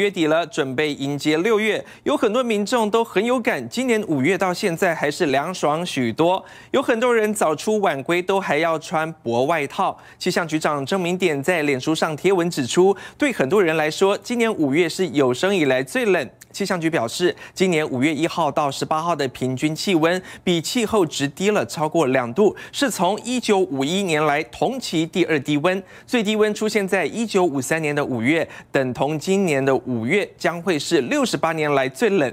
月底了，准备迎接六月，有很多民众都很有感。今年五月到现在还是凉爽许多，有很多人早出晚归都还要穿薄外套。气象局长郑明典在脸书上贴文指出，对很多人来说，今年五月是有生以来最冷。气象局表示，今年五月一号到十八号的平均气温比气候值低了超过两度，是从一九五一年来同期第二低温，最低温出现在一九五三年的五月，等同今年的五月将会是六十八年来最冷。